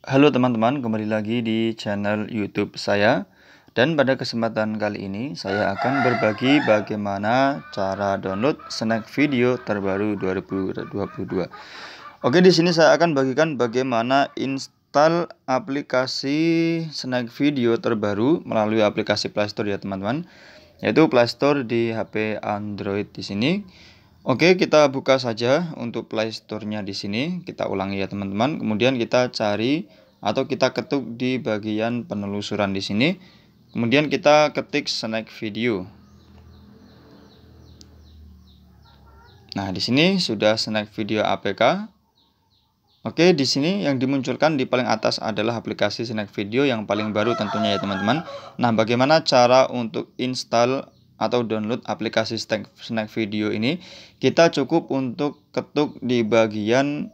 Halo teman-teman, kembali lagi di channel YouTube saya. Dan pada kesempatan kali ini saya akan berbagi bagaimana cara download snack video terbaru 2022. Oke, di sini saya akan bagikan bagaimana install aplikasi snack video terbaru melalui aplikasi Playstore ya, teman-teman. Yaitu Playstore di HP Android di sini. Oke, kita buka saja untuk Play Store-nya di sini. Kita ulangi ya, teman-teman. Kemudian kita cari atau kita ketuk di bagian penelusuran di sini. Kemudian kita ketik snack video. Nah, di sini sudah snack video APK. Oke, di sini yang dimunculkan di paling atas adalah aplikasi snack video yang paling baru tentunya ya, teman-teman. Nah, bagaimana cara untuk install atau download aplikasi snack video ini kita cukup untuk ketuk di bagian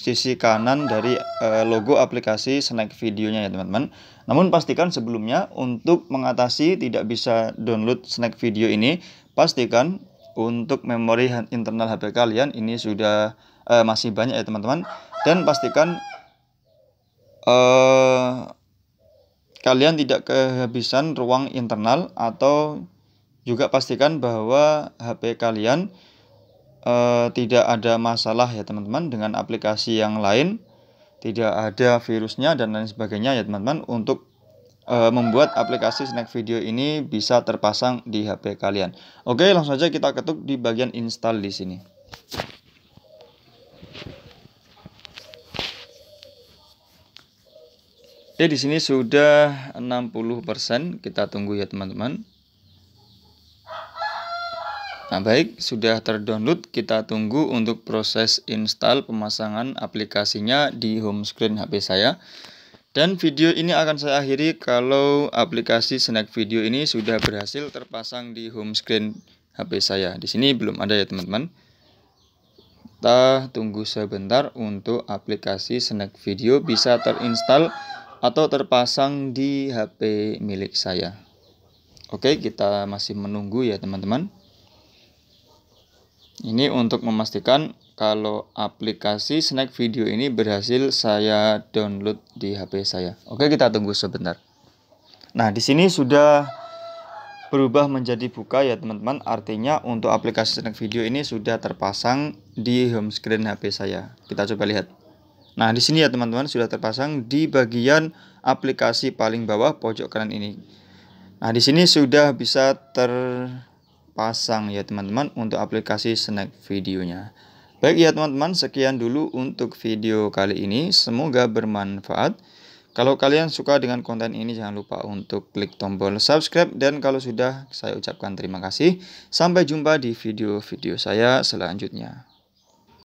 sisi kanan dari e, logo aplikasi snack videonya ya teman-teman. Namun pastikan sebelumnya untuk mengatasi tidak bisa download snack video ini, pastikan untuk memori internal HP kalian ini sudah e, masih banyak ya teman-teman dan pastikan e, kalian tidak kehabisan ruang internal atau juga pastikan bahwa HP kalian e, tidak ada masalah ya teman-teman dengan aplikasi yang lain, tidak ada virusnya dan lain sebagainya ya teman-teman untuk e, membuat aplikasi snack video ini bisa terpasang di HP kalian. Oke, langsung saja kita ketuk di bagian install di sini. Oke, eh, di sini sudah 60%, kita tunggu ya teman-teman. Nah baik, sudah terdownload, kita tunggu untuk proses install pemasangan aplikasinya di home screen HP saya. Dan video ini akan saya akhiri kalau aplikasi Snack Video ini sudah berhasil terpasang di home screen HP saya. Di sini belum ada ya teman-teman. Kita tunggu sebentar untuk aplikasi Snack Video bisa terinstall atau terpasang di HP milik saya. Oke, kita masih menunggu ya teman-teman. Ini untuk memastikan kalau aplikasi Snack Video ini berhasil saya download di HP saya. Oke, kita tunggu sebentar. Nah, di sini sudah berubah menjadi buka ya teman-teman. Artinya untuk aplikasi Snack Video ini sudah terpasang di home screen HP saya. Kita coba lihat. Nah, di sini ya teman-teman sudah terpasang di bagian aplikasi paling bawah pojok kanan ini. Nah, di sini sudah bisa ter pasang ya teman-teman untuk aplikasi snack videonya. Baik ya teman-teman, sekian dulu untuk video kali ini. Semoga bermanfaat. Kalau kalian suka dengan konten ini jangan lupa untuk klik tombol subscribe dan kalau sudah saya ucapkan terima kasih. Sampai jumpa di video-video saya selanjutnya.